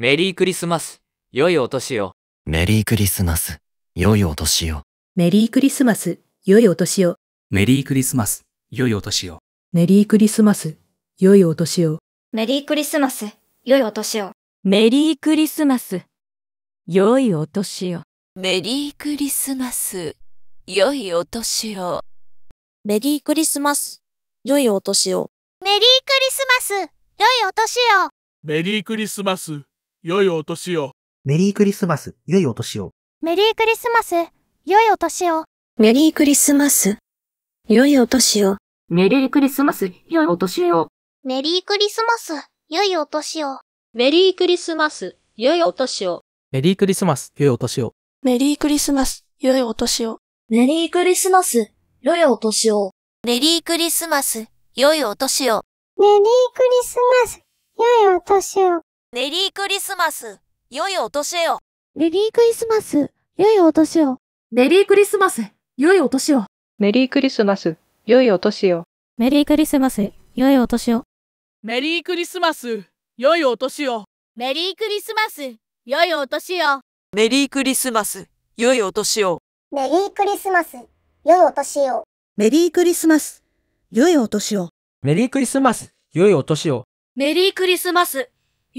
メリークリスマス。良いお年を。メリークリスマス。良いお年を。メリークリスマス。良いお年を。メリークリスマス。良いお年を。メリークリスマス。良いお年を。メリークリスマス。良いお年を。メリークリスマス。良いお年を。メリークリスマス。良いお年を。メリークリスマス。良いお年を。メリークリスマス。良いお年を。メリークリスマス。良いお年を。メリークリスマス、良いお年を。メリークリスマス、良いお年を。メリークリスマス、良いお年を。メリークリスマス、良いお年を。メリークリスマス、良いお年を。メリークリスマス、良いお年を。メリークリスマス、良いお年を。メリークリスマス、良いお年を。メリークリスマス、良いお年を。メリークリスマス、良いお年を。メリークリスマス、良いお年を。メリークリスマス、良いお年を。メリークリスマス、良いお年を。メリークリスマス、良いお年を。メリークリスマス、良いお年を。メリークリスマス、良いお年を。メリークリスマス、良いお年を。メリークリスマス、良いお年を。メリークリスマス、良いお年を。メリークリスマス、良いお年を。メリークリスマス、良いお年を。メリークリスマス、良いお年を。メリークリスマス、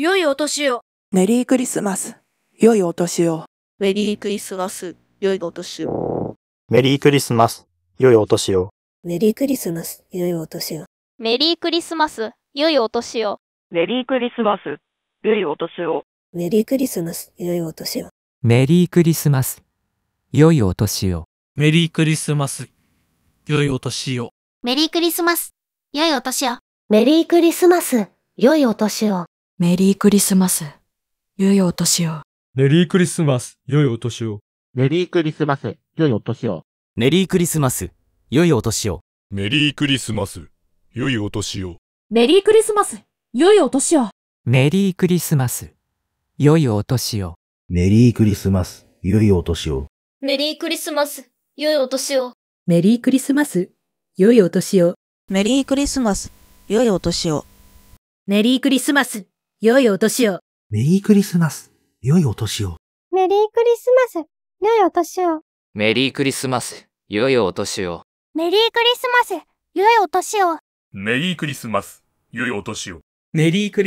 良いお年を。メリークリスマス。良いお年を。メリークリスマス。良いお年を。メリークリスマス。良いお年を。メリークリスマス。良いお年を。メリークリスマス。良いお年を。メリークリスマス。良いお年を。メリークリスマス。良いお年を。メリークリスマス。良いお年を。メリークリスマス。良いお年を。メリークリスマス。良いお年を。メリークリスマス。良いお年を。メリークリスマス。良いお年を。メリークリスマス。良いお年を。メリークリスマス。良いお年を。メリークリスマス。良いお年を。メリークリスマス。良いお年を。メリークリスマス。良いお年を。メリークリスマス。良いお年を。メリークリスマス。良いお年を。メリークリスマス。良いお年を。メリークリスマス。良いお年を。メリークリスマス。良いお年を。メリークリスマス。良いお年を。メリークリスマス。良いお年を。メリークリスマス。良いお年を。メリークリスマス。良いお年を。メリークリスマス。良いお年を。メリークリ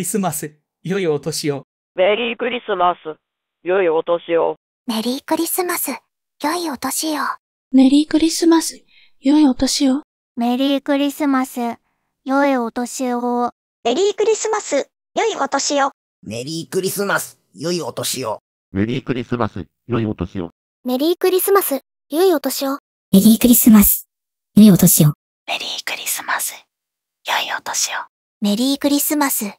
スマス。良いお年を。メリークリスマス。良いお年を。メリークリスマス。良いお年を。メリークリスマス。良いお年を。メリークリスマス。良いお年を。メリークリスマス。良いお年を。メリークリスマス。良いお年を。メリークリスマス、良いお年を。メリークリスマス、良いお年を。メリークリスマス、良いお年を。メリークリスマス、良いお年を。メリークリスマス、良いお年を。メリークリスマス、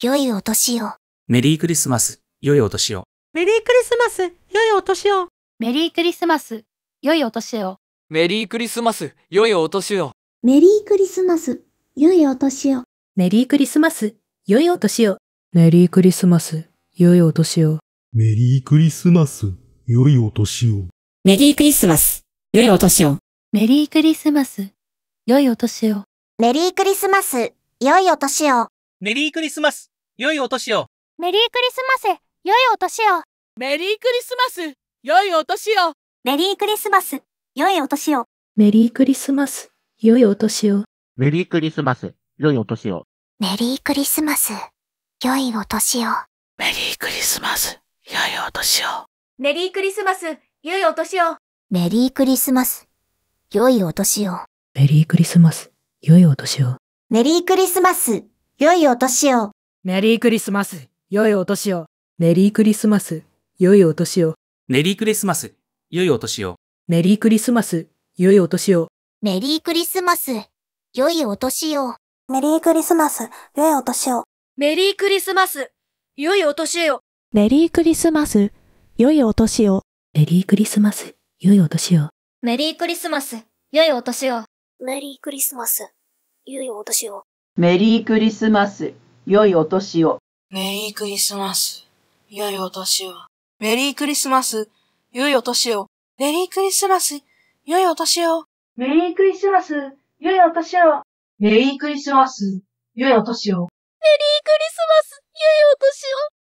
良いお年を。メリークリスマス、良いお年を。メリークリスマス、良いお年を。メリークリスマス、良いお年を。メリークリスマス、良いお年を。メリークリスマス、良いお年を。メリークリスマス、良いお年を。メリークリスマス、良いお年を。メリークリスマス、良いお年を。メリークリスマス、良いお年を。メリークリスマス、良いお年を。メリークリスマス、良いお年を。メリークリスマス、良いお年を。メリークリスマス、良いお年を。メリークリスマス、良いお年を。メリークリスマス、良いお年を。メリークリスマス、良いお年を。メリークリスマス、良いお年を。メリークリスマス。良いお年を。メリークリスマス。良いお年を。メリークリスマス。良いお年を。メリークリスマス。良いお年を。メリークリスマス。良いお年を。メリークリスマス。良いお年を。メリークリスマス。良いお年を。メリークリスマス。良いお年を。メリークリスマス。良いお年を。メリークリスマス。良いお年を。メリークリスマス。良いお年を。メリークリスマス、良いお年を。メリークリスマス、良いお年を。メリークリスマス、良いお年を。メリークリスマス、良いお年を。メリークリスマス、良いお年を。メリークリスマス、良いお年を。メリークリスマス、良いお年を。メリークリスマス、良いお年を。メリークリスマス、良いお年を。メリークリスマス、良いお年を。メリークリスマス、良いお年を。メリークリスマス、良いお年を。メリークリスマス、良いお年を。